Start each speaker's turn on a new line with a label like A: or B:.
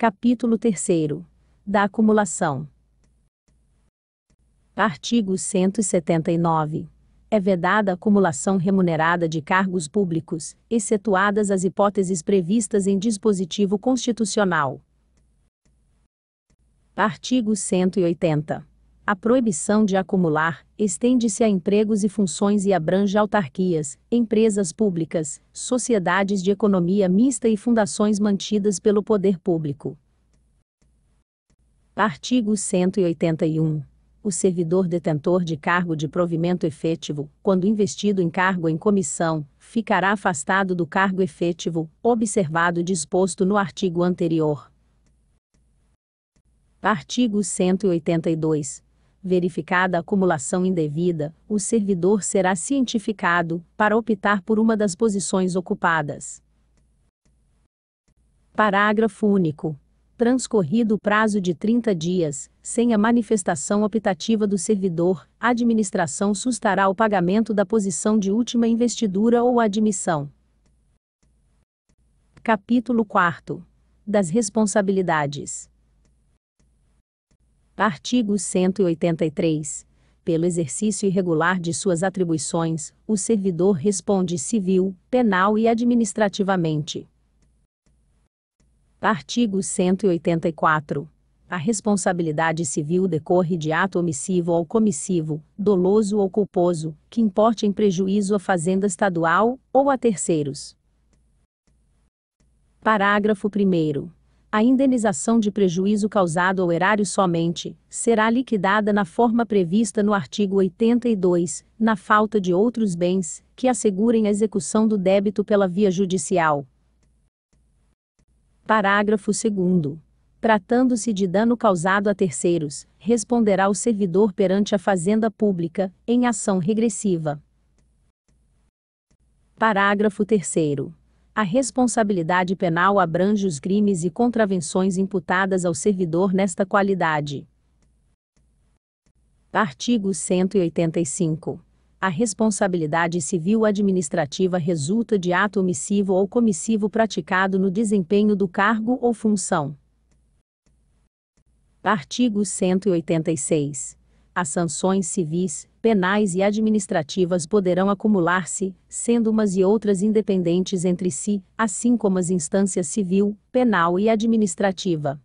A: Capítulo 3 Da acumulação. Artigo 179. É vedada a acumulação remunerada de cargos públicos, excetuadas as hipóteses previstas em dispositivo constitucional. Artigo 180. A proibição de acumular estende-se a empregos e funções e abrange autarquias, empresas públicas, sociedades de economia mista e fundações mantidas pelo poder público. Artigo 181. O servidor detentor de cargo de provimento efetivo, quando investido em cargo em comissão, ficará afastado do cargo efetivo, observado o disposto no artigo anterior. Artigo 182 Verificada a acumulação indevida, o servidor será cientificado para optar por uma das posições ocupadas. Parágrafo único. Transcorrido o prazo de 30 dias, sem a manifestação optativa do servidor, a administração sustará o pagamento da posição de última investidura ou admissão. Capítulo 4. Das responsabilidades. Artigo 183. Pelo exercício irregular de suas atribuições, o servidor responde civil, penal e administrativamente. Artigo 184. A responsabilidade civil decorre de ato omissivo ou comissivo, doloso ou culposo, que importe em prejuízo à fazenda estadual ou a terceiros. Parágrafo 1 a indenização de prejuízo causado ao erário somente será liquidada na forma prevista no artigo 82, na falta de outros bens que assegurem a execução do débito pela via judicial. Parágrafo 2. Tratando-se de dano causado a terceiros, responderá o servidor perante a Fazenda Pública, em ação regressiva. Parágrafo 3. A responsabilidade penal abrange os crimes e contravenções imputadas ao servidor nesta qualidade. Artigo 185. A responsabilidade civil administrativa resulta de ato omissivo ou comissivo praticado no desempenho do cargo ou função. Artigo 186. As sanções civis, penais e administrativas poderão acumular-se, sendo umas e outras independentes entre si, assim como as instâncias civil, penal e administrativa.